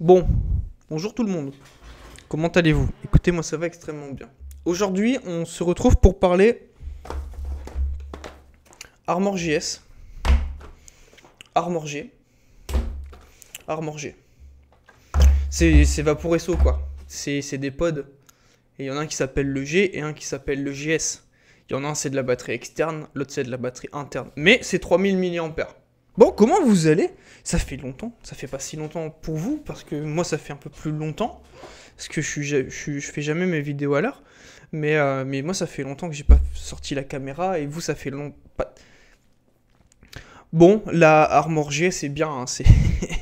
Bon, bonjour tout le monde. Comment allez-vous Écoutez, moi ça va extrêmement bien. Aujourd'hui, on se retrouve pour parler g ArmorG. g C'est Vaporesso quoi. C'est des pods. Et il y en a un qui s'appelle le G et un qui s'appelle le GS. Il y en a un c'est de la batterie externe, l'autre c'est de la batterie interne. Mais c'est 3000 mAh. Bon, comment vous allez Ça fait longtemps, ça fait pas si longtemps pour vous, parce que moi ça fait un peu plus longtemps, parce que je, fais jamais mes vidéos à l'heure, mais, euh, mais moi ça fait longtemps que j'ai pas sorti la caméra, et vous ça fait longtemps... Bon, la Armor c'est bien, hein, c'est...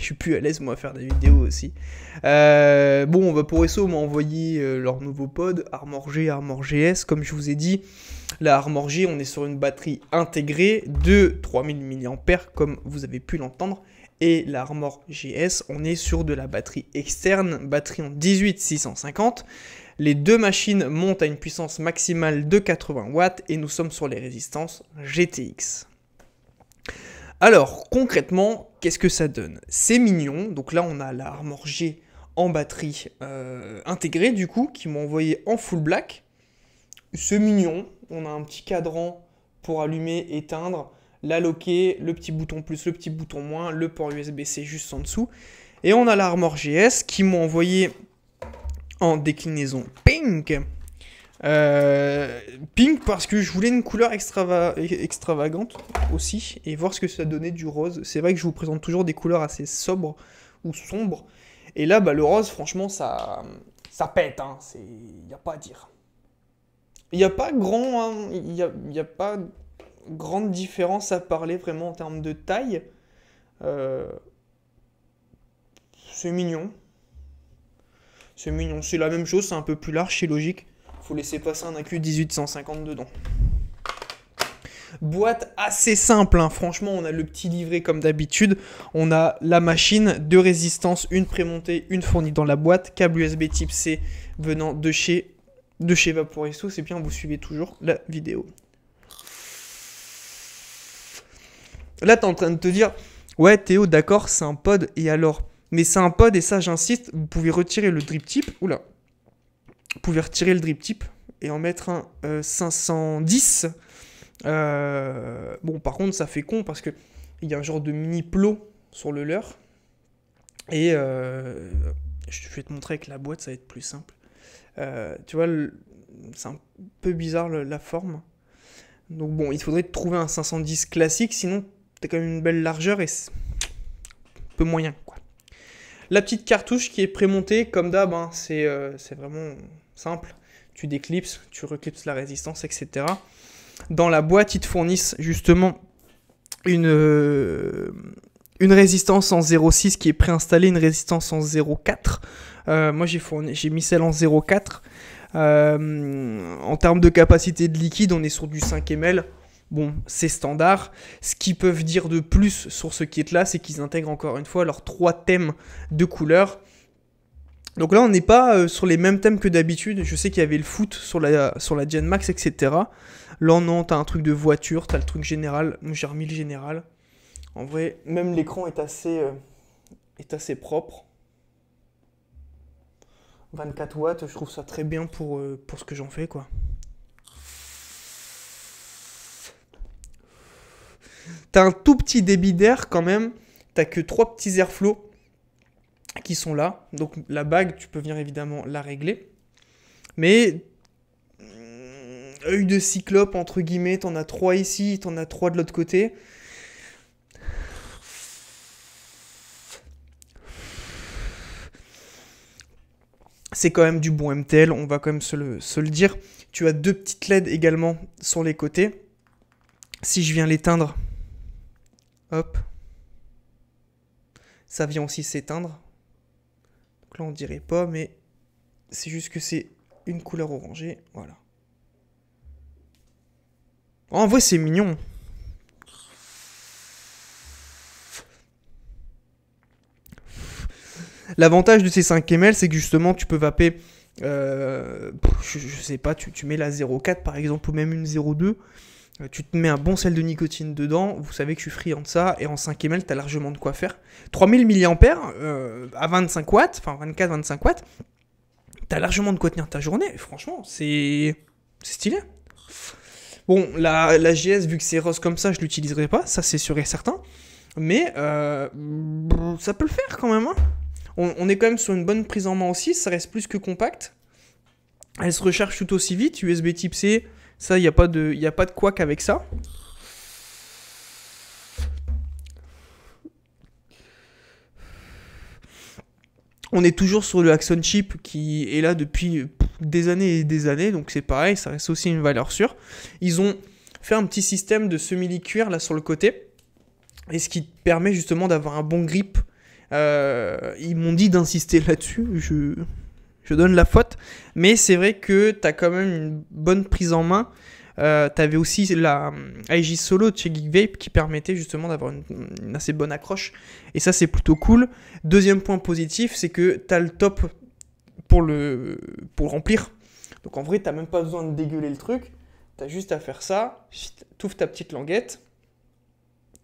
je suis plus à l'aise moi à faire des vidéos aussi. Euh, bon, va pour Esso m'a envoyé euh, leur nouveau pod, Armor G, Armor GS, comme je vous ai dit. La Armor on est sur une batterie intégrée de 3000 mAh, comme vous avez pu l'entendre. Et la Armor GS, on est sur de la batterie externe, batterie en 18650. Les deux machines montent à une puissance maximale de 80 watts et nous sommes sur les résistances GTX. Alors, concrètement, qu'est-ce que ça donne C'est mignon, donc là on a la Armor G en batterie euh, intégrée du coup, qui m'ont envoyé en full black. Ce mignon, on a un petit cadran pour allumer, éteindre, la loquer, le petit bouton plus, le petit bouton moins, le port USB-C juste en dessous. Et on a l'Armor GS qui m'ont envoyé en déclinaison pink euh, pink parce que je voulais une couleur extravagante aussi et voir ce que ça donnait du rose. C'est vrai que je vous présente toujours des couleurs assez sobres ou sombres. Et là, bah, le rose, franchement, ça, ça pète. Il hein. n'y a pas à dire. Il n'y a pas grand... Il hein. a, y a pas grande différence à parler vraiment en termes de taille. Euh, c'est mignon. C'est mignon. C'est la même chose, c'est un peu plus large, c'est logique faut laisser passer un AQ 1850 dedans. Boîte assez simple, hein. franchement, on a le petit livret comme d'habitude. On a la machine, deux résistances, une prémontée, une fournie dans la boîte, câble USB type C venant de chez, de chez C'est bien, vous suivez toujours la vidéo. Là, tu es en train de te dire, ouais, Théo, d'accord, c'est un pod, et alors Mais c'est un pod, et ça, j'insiste, vous pouvez retirer le drip type. là Pouvoir retirer le drip tip et en mettre un 510. Euh, euh, bon, par contre, ça fait con parce que il y a un genre de mini plot sur le leurre Et euh, je vais te montrer avec la boîte, ça va être plus simple. Euh, tu vois, c'est un peu bizarre la forme. Donc bon, il faudrait trouver un 510 classique, sinon t'as quand même une belle largeur et peu moyen. La petite cartouche qui est prémontée, comme d'hab, hein, euh, c'est vraiment simple. Tu déclipses, tu reclipses la résistance, etc. Dans la boîte, ils te fournissent justement une, euh, une résistance en 0,6 qui est préinstallée, une résistance en 0,4. Euh, moi, j'ai mis celle en 0,4. en termes de capacité de liquide, on est sur du 5 ml. Bon, c'est standard. Ce qu'ils peuvent dire de plus sur ce kit-là, c'est qu'ils intègrent encore une fois leurs trois thèmes de couleurs. Donc là, on n'est pas euh, sur les mêmes thèmes que d'habitude. Je sais qu'il y avait le foot sur la, sur la Gen Max, etc. Là, non, t'as un truc de voiture, t'as le truc général. J'ai remis le général. En vrai, même l'écran est assez, euh, est assez propre. 24 watts, je trouve ça très bien pour, euh, pour ce que j'en fais, quoi. T'as un tout petit débit d'air quand même. T'as que trois petits airflows qui sont là. Donc la bague, tu peux venir évidemment la régler. Mais euh, œil de cyclope, entre guillemets, t'en as trois ici, t'en as trois de l'autre côté. C'est quand même du bon MTL, on va quand même se le, se le dire. Tu as deux petites LED également sur les côtés. Si je viens l'éteindre, Hop. Ça vient aussi s'éteindre. Donc là, on dirait pas, mais c'est juste que c'est une couleur orangée. Voilà. Ah, en vrai, c'est mignon. L'avantage de ces 5 ml, c'est que justement, tu peux vaper. Euh, je, sais pas, tu, tu mets la 0,4 par exemple, ou même une 0,2. Euh, tu te mets un bon sel de nicotine dedans, vous savez que je suis friand de ça, et en 5 ml, tu as largement de quoi faire. 3000 mAh euh, à 25 watts, enfin 24-25 watts, tu as largement de quoi tenir ta journée, franchement, c'est stylé. Bon, la, la, GS, vu que c'est rose comme ça, je l'utiliserai pas, ça c'est sûr et certain, mais euh, ça peut le faire quand même. Hein. On, on est quand même sur une bonne prise en main aussi, ça reste plus que compact. Elle se recharge tout aussi vite, USB type C, ça, il n'y a, pas de, y a pas de quoi avec ça. On est toujours sur le Axon Chip qui est là depuis des années et des années, donc c'est pareil, ça reste aussi une valeur sûre. Ils ont fait un petit système de semi cuir là sur le côté, et ce qui permet justement d'avoir un bon grip. Euh, ils m'ont dit d'insister là-dessus, je je donne la faute. Mais c'est vrai que tu as quand même une bonne prise en main. Euh, t'avais tu avais aussi la IG euh, Solo de chez Vape qui permettait justement d'avoir une, assez bonne accroche. Et ça, c'est plutôt cool. Deuxième point positif, c'est que tu as le top pour le, pour remplir. Donc en vrai, tu même pas besoin de dégueuler le truc. Tu as juste à faire ça. ouvres ta petite languette.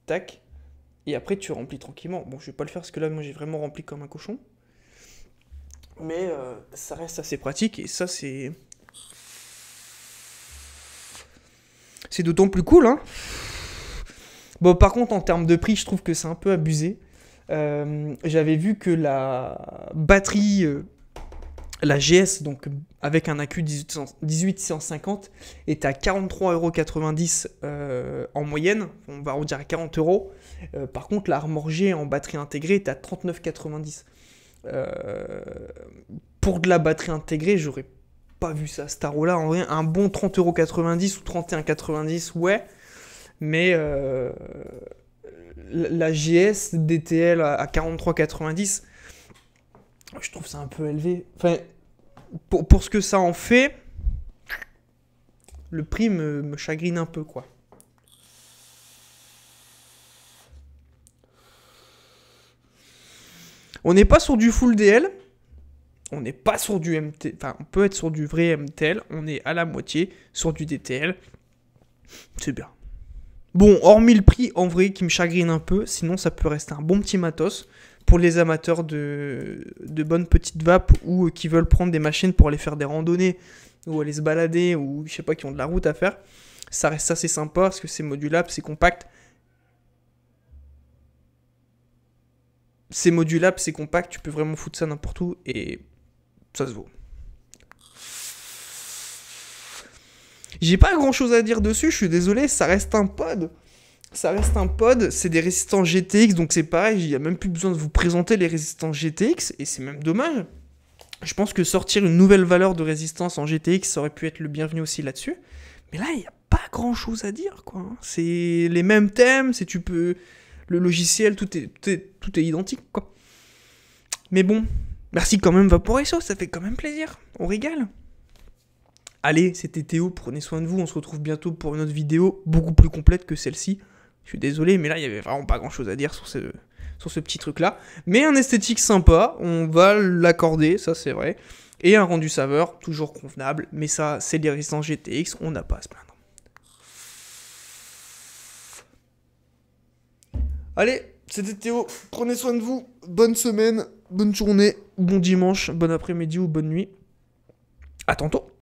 Tac. Et après, tu remplis tranquillement. Bon, je vais pas le faire parce que là, moi, j'ai vraiment rempli comme un cochon. Mais euh, ça reste assez pratique et ça c'est... C'est d'autant plus cool. Hein. bon par contre en termes de prix je trouve que c'est un peu abusé. Euh, j'avais vu que la batterie, euh, la GS donc avec un AQ 1850 est à 43,90€ en moyenne, on va dire à 40€. Par contre la G en batterie intégrée est à 39,90€. Euh, pour de la batterie intégrée, j'aurais pas vu ça. là, en vrai, un bon 30,90€ ou 31,90€, ouais. Mais euh, la GS DTL à 43,90€, je trouve ça un peu élevé. Enfin, pour, ce que ça en fait, le prix me chagrine un peu, quoi. On n'est pas sur du full DL. On n'est pas sur du MT. Enfin, on peut être sur du vrai MTL. On est à la moitié sur du DTL. C'est bien. Bon, hormis le prix en vrai qui me chagrine un peu, sinon ça peut rester un bon petit matos pour les amateurs de, de bonnes petites vapes ou euh, qui veulent prendre des machines pour aller faire des randonnées ou aller se balader ou je sais pas qui ont de la route à faire. Ça reste assez sympa parce que c'est modulable, c'est compact. c'est modulable, c'est compact, tu peux vraiment foutre ça n'importe où et ça se vaut. J'ai pas grand chose à dire dessus, je suis désolé, ça reste un pod. Ça reste un pod, c'est des résistants GTX, donc c'est pareil, il n'y a même plus besoin de vous présenter les résistants GTX, et c'est même dommage. Je pense que sortir une nouvelle valeur de résistance en GTX, ça aurait pu être le bienvenu aussi là-dessus. Mais là, il n'y a pas grand chose à dire, quoi. Hein. C'est les mêmes thèmes, c'est tu peux le logiciel, tout est, tout est, identique, quoi. Mais bon, merci quand même Vaporesso, ça fait quand même plaisir. On régale. Allez, c'était Théo, prenez soin de vous, on se retrouve bientôt pour une autre vidéo beaucoup plus complète que celle-ci. Je suis désolé, mais là, il n'y avait vraiment pas grand-chose à dire sur ce, sur ce petit truc-là. Mais un esthétique sympa, on va l'accorder, ça c'est vrai. Et un rendu saveur, toujours convenable, mais ça, c'est des résistances GTX, on n'a pas à se plaindre. Allez, c'était Théo. Prenez soin de vous. Bonne semaine, bonne journée, bon dimanche, bon après-midi ou bonne nuit. À tantôt.